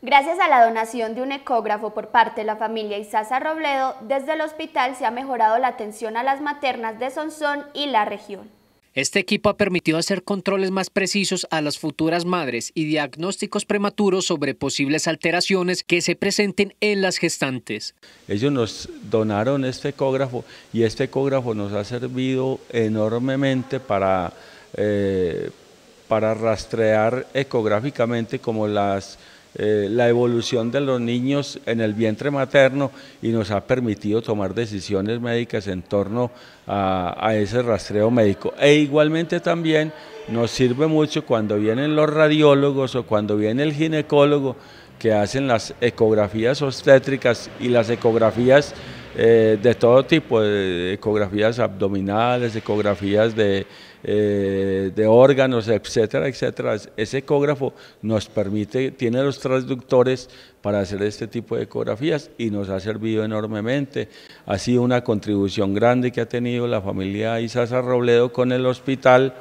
Gracias a la donación de un ecógrafo por parte de la familia Isaza Robledo, desde el hospital se ha mejorado la atención a las maternas de Sonsón y la región. Este equipo ha permitido hacer controles más precisos a las futuras madres y diagnósticos prematuros sobre posibles alteraciones que se presenten en las gestantes. Ellos nos donaron este ecógrafo y este ecógrafo nos ha servido enormemente para, eh, para rastrear ecográficamente como las eh, la evolución de los niños en el vientre materno y nos ha permitido tomar decisiones médicas en torno a ese rastreo médico. E igualmente también nos sirve mucho cuando vienen los radiólogos o cuando viene el ginecólogo que hacen las ecografías obstétricas y las ecografías eh, de todo tipo, de eh, ecografías abdominales, ecografías de, eh, de órganos, etcétera, etcétera. Ese ecógrafo nos permite, tiene los transductores para hacer este tipo de ecografías y nos ha servido enormemente. Ha sido una contribución grande que ha tenido la familia Isaza Robledo con el hospital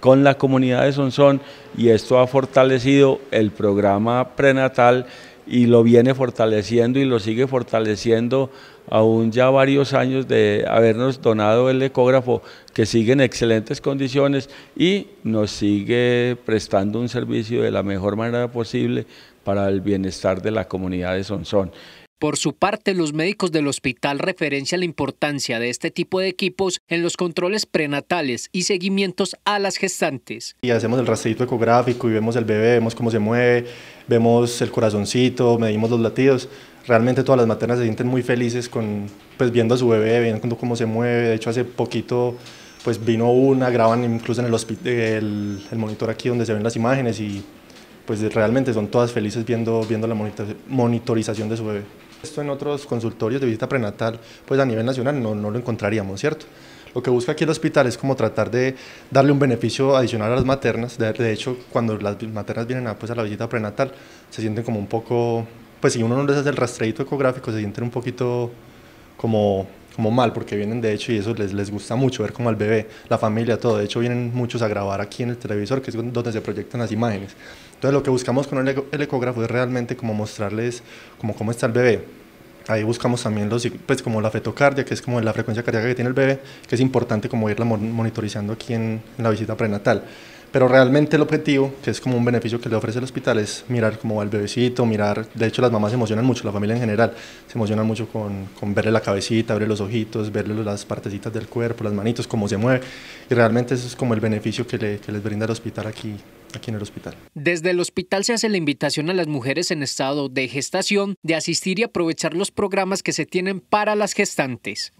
con la comunidad de Sonsón y esto ha fortalecido el programa prenatal y lo viene fortaleciendo y lo sigue fortaleciendo aún ya varios años de habernos donado el ecógrafo que sigue en excelentes condiciones y nos sigue prestando un servicio de la mejor manera posible para el bienestar de la comunidad de Sonsón. Por su parte, los médicos del hospital referencian la importancia de este tipo de equipos en los controles prenatales y seguimientos a las gestantes. Y hacemos el rastrito ecográfico y vemos el bebé, vemos cómo se mueve, vemos el corazoncito, medimos los latidos. Realmente todas las maternas se sienten muy felices con, pues, viendo a su bebé, viendo cómo se mueve. De hecho, hace poquito pues vino una, graban incluso en el, monitor aquí donde se ven las imágenes y pues realmente son todas felices viendo, viendo la monitorización de su bebé. Esto en otros consultorios de visita prenatal, pues a nivel nacional no, lo encontraríamos, ¿cierto? Lo que busca aquí el hospital es como tratar de darle un beneficio adicional a las maternas. De, hecho, cuando las maternas vienen a, pues, a la visita prenatal, se sienten como un poco, pues si uno no les hace el rastreito ecográfico, se sienten un poquito como como mal, porque vienen de hecho y eso les, les gusta mucho, ver como al bebé, la familia, todo. De hecho, vienen muchos a grabar aquí en el televisor, que es donde se proyectan las imágenes. Entonces, lo que buscamos con el, ecógrafo es realmente como mostrarles como cómo está el bebé, ahí buscamos también los, pues como la fetocardia, que es como la frecuencia cardíaca que tiene el bebé, que es importante como irla monitorizando aquí en, la visita prenatal. Pero realmente el objetivo, que es como un beneficio que le ofrece el hospital, es mirar cómo va el bebecito, mirar, de hecho las mamás se emocionan mucho, la familia en general, se emocionan mucho con, con verle la cabecita, verle los ojitos, verle las partecitas del cuerpo, las manitos, cómo se mueve, y realmente eso es como el beneficio que, le, que les brinda el hospital aquí Aquí en el hospital. Desde el hospital se hace la invitación a las mujeres en estado de gestación de asistir y aprovechar los programas que se tienen para las gestantes.